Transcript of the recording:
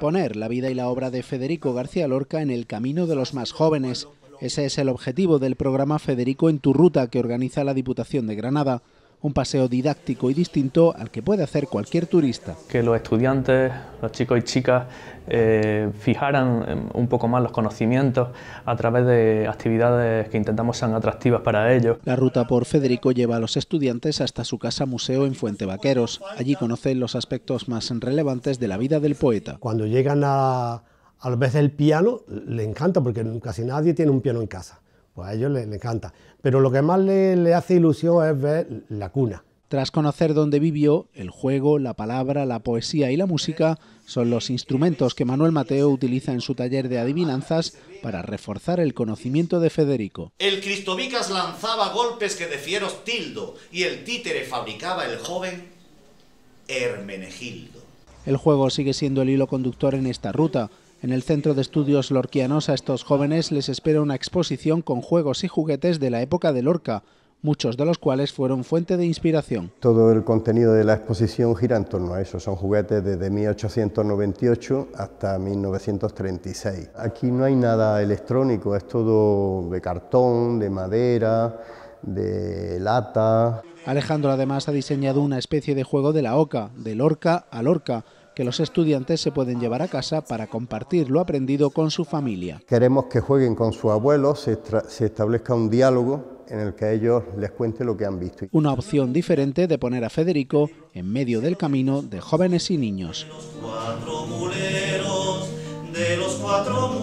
Poner la vida y la obra de Federico García Lorca en el camino de los más jóvenes. Ese es el objetivo del programa Federico en tu ruta que organiza la Diputación de Granada un paseo didáctico y distinto al que puede hacer cualquier turista. Que los estudiantes, los chicos y chicas, eh, fijaran em, un poco más los conocimientos a través de actividades que intentamos sean atractivas para ellos. La ruta por Federico lleva a los estudiantes hasta su casa museo en Fuente Vaqueros. Allí conocen los aspectos más relevantes de la vida del poeta. Cuando llegan a, a veces el piano, le encanta porque casi nadie tiene un piano en casa pues a ellos les, encanta. Pero lo que más le, hace ilusión es ver la cuna. Tras conocer dónde vivió, el juego, la palabra, la poesía y la música son los instrumentos que Manuel Mateo utiliza en su taller de adivinanzas para reforzar el conocimiento de Federico. El Cristobicas lanzaba golpes que de fieros tildo y el títere fabricaba el joven Hermenegildo. El juego sigue siendo el hilo conductor en esta ruta, en el Centro de Estudios Lorquianos a estos jóvenes les espera una exposición con juegos y juguetes de la época de Lorca, muchos de los cuales fueron fuente de inspiración. Todo el contenido de la exposición gira en torno a eso, son juguetes desde 1898 hasta 1936. Aquí no hay nada electrónico, es todo de cartón, de madera, de lata. Alejandro además ha diseñado una especie de juego de la oca, de Lorca a Lorca, que los estudiantes se pueden llevar a casa para compartir lo aprendido con su familia. Queremos que jueguen con su abuelo, se, se establezca un diálogo en el que ellos les cuente lo que han visto. Una opción diferente de poner a Federico en medio del camino de jóvenes y niños. De los cuatro